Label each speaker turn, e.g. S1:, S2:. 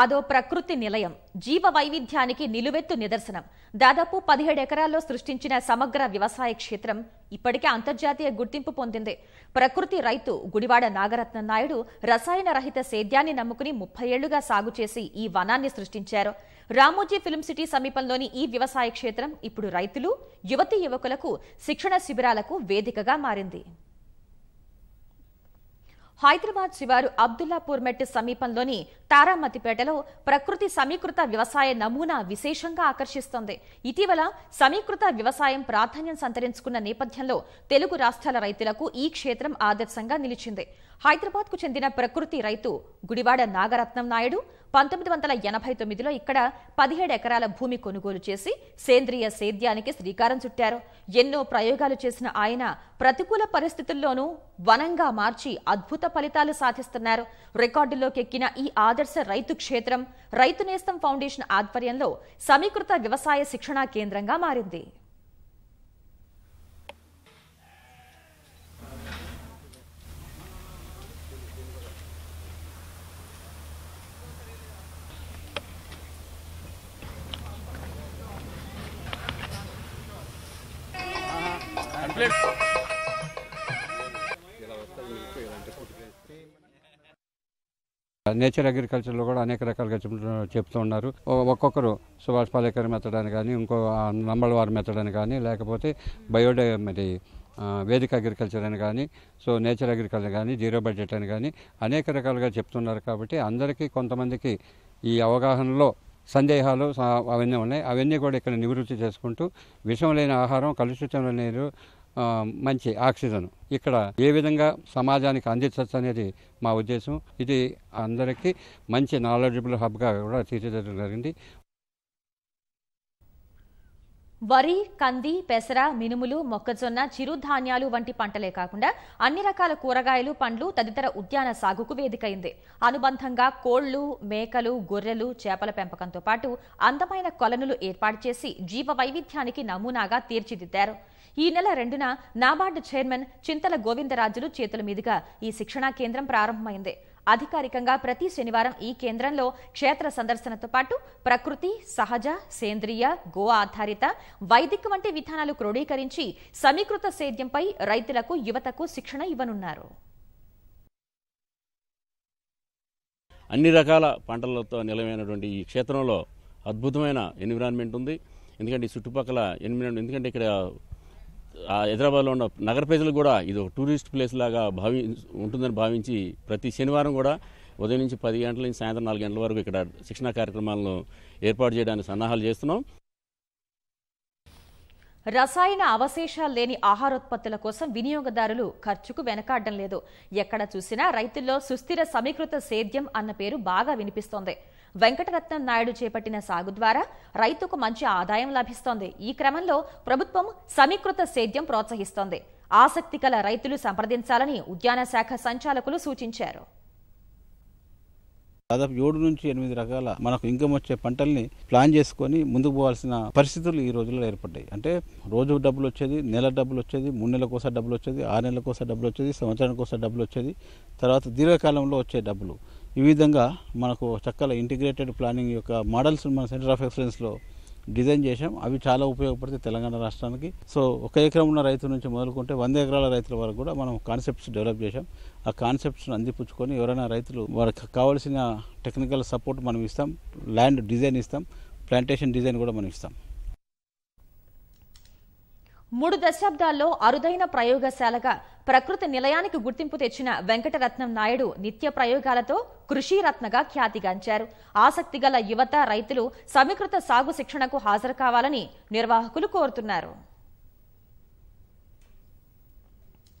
S1: అదో ప్రకృతి నిలయం జీవ వైవిధ్యానికి నిలువెత్తు నిదర్శనం దాదాపు పదిహేడు ఎకరాల్లో సృష్టించిన సమగ్ర వ్యవసాయ క్షేత్రం ఇప్పటికే అంతర్జాతీయ గుర్తింపు పొందింది ప్రకృతి రైతు గుడివాడ నాగరత్న నాయుడు రసాయన రహిత సేద్యాన్ని నమ్ముకుని ముప్పై ఏళ్లుగా సాగు చేసి ఈ వనాన్ని సృష్టించారు రామోజీ ఫిల్మ్ సిటీ సమీపంలోని ఈ వ్యవసాయ క్షేత్రం ఇప్పుడు రైతులు యువతి యువకులకు శిక్షణ శిబిరాలకు వేదికగా మారింది హైదరాబాద్ శివారు అబ్దుల్లాపూర్ మెట్ సమీపంలోని తారామతిపేటలో ప్రకృతి సమీకృత వ్యవసాయ నమూనా విశేషంగా ఆకర్షిస్తోంది ఇటీవల సమీకృత వ్యవసాయం ప్రాధాన్యం సంతరించుకున్న నేపథ్యంలో తెలుగు రాష్ట్రాల రైతులకు ఈ క్షేత్రం ఆదర్శంగా నిలిచింది హైదరాబాద్కు చెందిన ప్రకృతి రైతు గుడివాడ నాగరత్నం నాయుడు పంతొమ్మిది వందల ఎనభై తొమ్మిదిలో ఇక్కడ పదిహేడు ఎకరాల భూమి కొనుగోలు చేసి సేంద్రియ సేద్యానికి శ్రీకారం చుట్టారు ఎన్నో ప్రయోగాలు చేసిన ఆయన ప్రతికూల పరిస్థితుల్లోనూ వనంగా మార్చి అద్భుత ఫలితాలు సాధిస్తున్నారు రికార్డులోకెక్కిన ఈ ఆదర్శ ఆదర్శ రైతు క్షేత్రం రైతు నేస్తం ఫౌండేషన్ ఆధ్వర్యంలో సమీకృత వ్యవసాయ శిక్షణా కేంద్రంగా మారింది
S2: go. నేచర్ అగ్రికల్చర్లో కూడా అనేక రకాలుగా చెప్తూ ఉన్నారు ఒక్కొక్కరు సుభాష్ పాలేకర్ మెథడ్ అని కానీ ఇంకో నంబళ్ళవారి మెథడ్ అని కానీ లేకపోతే బయోడే మరి వేదిక అగ్రికల్చర్ అని కానీ సో నేచర్ అగ్రికల్చర్ కానీ జీరో బడ్జెట్ అని కానీ అనేక రకాలుగా చెప్తున్నారు కాబట్టి అందరికీ కొంతమందికి ఈ అవగాహనలో సందేహాలు అవన్నీ ఉన్నాయి అవన్నీ కూడా ఇక్కడ నివృత్తి చేసుకుంటూ విషం లేని ఆహారం కలుషితం లేని మంచి ఆక్సిజన్ ఇక్కడ ఏ విధంగా సమాజానికి అందించవచ్చు అనేది మా ఉద్దేశం ఇది అందరికీ మంచి నాలెడ్జబుల్ హబ్గా కూడా తీర్చిదిద్దడం జరిగింది
S1: వరి కంది పెసర మినుములు మొక్కజొన్న చిరుధాన్యాలు వంటి పంటలే కాకుండా అన్ని రకాల కూరగాయలు పండ్లు తదితర ఉద్యాన సాగుకు వేదికైంది అనుబంధంగా కోళ్లు మేకలు గొర్రెలు చేపల పెంపకంతో పాటు అందమైన కొలనులు ఏర్పాటు చేసి జీవ వైవిధ్యానికి నమూనాగా తీర్చిదిద్దారు ఈ నెల రెండున నాబార్డు చైర్మన్ చింతల గోవిందరాజులు చేతుల మీదుగా ఈ శిక్షణా కేంద్రం ప్రారంభమైంది అధికారికంగా ప్రతి శనివారం ఈ కేంద్రంలో క్షేత్ర సందర్శనతో పాటు ప్రకృతి సహజ సేంద్రియ గో ఆధారిత వైదిక వంటి విధానాలు క్రోడీకరించి సమీకృత సేద్యంపై రైతులకు యువతకు శిక్షణ ఇవ్వనున్నారు
S3: అన్ని రకాల పంటలతో నిలవైనటువంటి ఈ క్షేత్రంలో అద్భుతమైన ఎన్విరాన్మెంట్ ఉంది ఎందుకంటే ఈ చుట్టుపక్కల ఎన్విరాన్మెంట్ ఎందుకంటే ఇక్కడ హైదరాబాద్లో ఉన్న నగర ప్రజలు కూడా ఇది ఒక టూరిస్ట్ ప్లేస్ లాగా భావి ఉంటుందని భావించి ప్రతి శనివారం కూడా ఉదయం నుంచి పది గంటల నుంచి సాయంత్రం నాలుగు గంటల వరకు ఇక్కడ శిక్షణ కార్యక్రమాలను ఏర్పాటు చేయడానికి సన్నాహాలు చేస్తున్నాం
S1: రసాయన అవశేషాలు లేని ఆహారోత్పత్తుల కోసం వినియోగదారులు ఖర్చుకు వెనకాడడం లేదు ఎక్కడ చూసినా రైతుల్లో సుస్థిర సమీకృత సేద్యం అన్న పేరు బాగా వినిపిస్తోంది వెంకటరత్నం నాయుడు చేపట్టిన సాగు ద్వారా రైతుకు మంచి ఆదాయం లభిస్తోంది ఈ క్రమంలో ప్రభుత్వం సమీకృత సేద్యం ప్రోత్సహిస్తోంది ఆసక్తి రైతులు సంప్రదించాలని ఉద్యాన శాఖ సంచాలకులు సూచించారు
S4: దాదాపు ఏడు నుంచి ఎనిమిది రకాల మనకు ఇన్కమ్ వచ్చే పంటల్ని ప్లాన్ చేసుకొని ముందుకు పోవాల్సిన పరిస్థితులు ఈ రోజుల్లో ఏర్పడ్డాయి అంటే రోజు డబ్బులు వచ్చేది నెల డబ్బులు వచ్చేది మూడు నెలల కోసం డబ్బులు వచ్చేది ఆరు నెలల కోసం డబ్బులు వచ్చేది సంవత్సరానికి కోసం డబ్బులు వచ్చేది తర్వాత దీర్ఘకాలంలో వచ్చే డబ్బులు ఈ విధంగా మనకు చక్కగా ఇంటిగ్రేటెడ్ ప్లానింగ్ యొక్క మోడల్స్ మన సెంటర్ ఆఫ్ ఎక్సలెన్స్లో డిజైన్ చేశాం అవి చాలా ఉపయోగపడతాయి తెలంగాణ రాష్ట్రానికి సో ఒక ఎకరం ఉన్న రైతు నుంచి మొదలుకుంటే వంద ఎకరాల రైతుల వరకు కూడా మనం కాన్సెప్ట్స్ డెవలప్ చేశాం ఆ కాన్సెప్ట్స్ను అందిపుచ్చుకొని ఎవరైనా రైతులు వారికి కావాల్సిన టెక్నికల్ సపోర్ట్ మనం ఇస్తాం ల్యాండ్ డిజైన్ ఇస్తాం ప్లాంటేషన్ డిజైన్ కూడా మనం ఇస్తాం
S1: మూడు దశాబ్దాల్లో అరుదైన ప్రయోగశాలగా ప్రకృతి నిలయానికి గుర్తింపు తెచ్చిన వెంకటరత్నం నాయుడు నిత్య ప్రయోగాలతో కృషిరత్నగా ఖ్యాతిగాంచారు ఆసక్తిగల యువత రైతులు సమీకృత సాగు శిక్షణకు హాజరు కావాలని నిర్వాహకులు కోరుతున్నారు